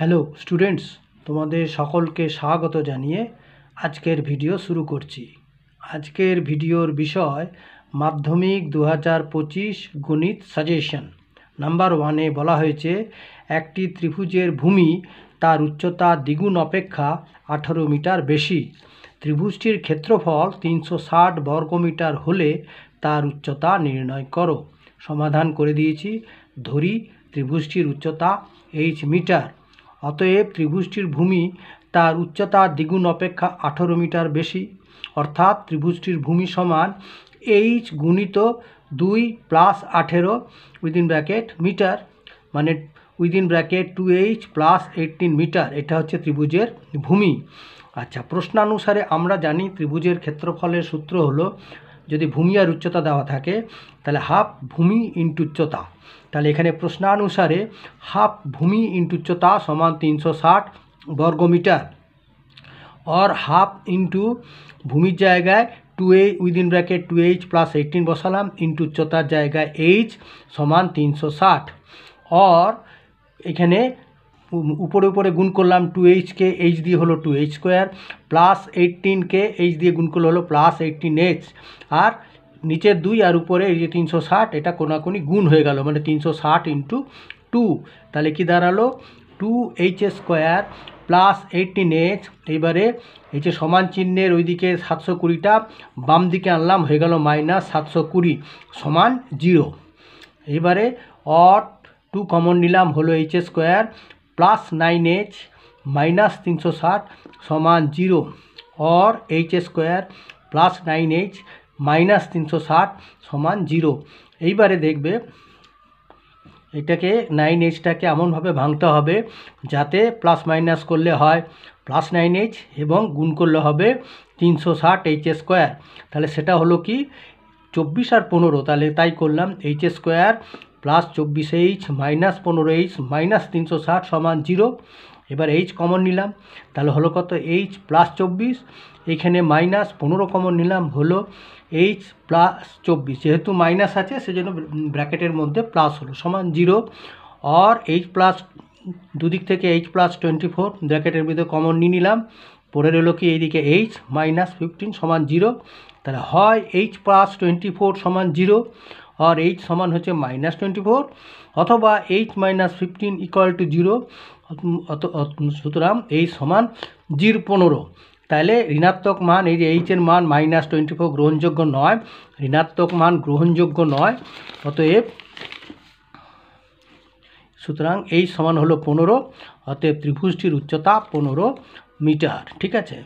hello students তোমাদের সকলকে স্বাগত জানিয়ে আজকের ভিডিও শুরু করছি আজকের ভিডিওর বিষয় মাধ্যমিক দু হাজার পঁচিশ গণিত সাজেশন নাম্বার ওয়ানে বলা হয়েছে একটি ত্রিভুজের ভূমি তার উচ্চতা দ্বিগুণ অপেক্ষা আঠারো মিটার বেশি ত্রিভুজটির ক্ষেত্রফল তিনশো ষাট মিটার হলে তার উচ্চতা নির্ণয় করো সমাধান করে দিয়েছি ধরি ত্রিভুজটির উচ্চতা এইচ মিটার অতএব ত্রিভুজটির ভূমি তার উচ্চতা দ্বিগুণ অপেক্ষা আঠেরো মিটার বেশি অর্থাৎ ত্রিভুজটির ভূমি সমান এইচ গুণিত দুই প্লাস আঠেরো উইদিন ব্র্যাকেট মিটার মানে within bracket two H plus eighteen metre এটা হচ্ছে ত্রিভুজের ভূমি আচ্ছা প্রশ্নানুসারে আমরা জানি ত্রিভুজের ক্ষেত্রফলের সূত্র হলো যদি ভূমি আর উচ্চতা দেওয়া থাকে তাহলে হাফ ভূমি ইন্টু উচ্চতা তাহলে এখানে প্রশ্নানুসারে হাফ ভূমি ইন্টু উচ্চতা সমান তিনশো ষাট বর্গমিটার অর হাফ ইন্টু ভূমির জায়গায় two A within bracket two H plus eighteen বসালাম ইন্টু উচ্চতার জায়গায় এইচ সমান তিনশো ষাট অর এখানে উপরে উপরে গুণ করলাম টু এইচকে এইচ দিয়ে হলো টু এইচ স্কোয়ার প্লাস এইটিনকে এইচ দিয়ে গুণ করলে হলো প্লাস এইটিন এইচ আর নিচের দুই আর উপরে এই যে তিনশো ষাট এটা কোনাকুনি গুণ হয়ে গেল মানে তিনশো ষাট ইন্টু টু তাহলে কি দাঁড়ালো two H square plus eighteen H এইবারে এই যে সমান চিহ্নের ওইদিকে সাতশো কুড়িটা বাম দিকে আনলাম হয়ে গেল মাইনাস সাতশো কুড়ি সমান জিরো এবারে অট টু কমন নিলাম হলো H square plus nine H minus তিনশো ষাট সমান zero or H square plus nine H minus তিনশো ষাট সমান জিরো এইবারে দেখবে এটাকে নাইন এইচটাকে এমনভাবে ভাঙতে হবে যাতে প্লাস মাইনাস করলে হয় প্লাস নাইন এইচ এবং গুণ করলে হবে তিনশো ষাট এইচ স্কোয়ার তাহলে সেটা হলো কি চব্বিশ আর পনেরো তাহলে তাই করলাম এইচ স্কোয়ার প্লাস চব্বিশ এইচ মাইনাস পনেরো এইচ মাইনাস তিনশো ষাট সমান জিরো এবার এইচ কমন নিলাম তাহলে হলো কত এইচ প্লাস চব্বিশ এখানে মাইনাস পনেরো কমন নিলাম হলো এইচ প্লাস চব্বিশ যেহেতু মাইনাস আছে সেজন্য ব্র্যাকেটের মধ্যে প্লাস হলো সমান জিরো অর এইচ প্লাস দুদিক থেকে এইচ প্লাস টোয়েন্টি ফোর ব্র্যাকেটের ভিতরে কমন নিয়ে নিলাম পরে রইল কি এইদিকে এইচ মাইনাস ফিফটিন সমান জিরো তাহলে হয় এইচ প্লাস টোয়েন্টি ফোর সমান জিরো হর এইচ সমান হচ্ছে মাইনাস টোয়েন্টি ফোর অথবা H minus fifteen equal to zero সুতরাং এইচ সমান জির পনেরো তাহলে ঋণাত্মক মান এই যে এইচের মান মাইনাস টোয়েন্টি ফোর গ্রহণযোগ্য নয় ঋণাত্মক মান গ্রহণযোগ্য নয় অতএব সুতরাং এই সমান হলো পনেরো অতএব ত্রিভুজটির উচ্চতা পনেরো মিটার ঠিক আছে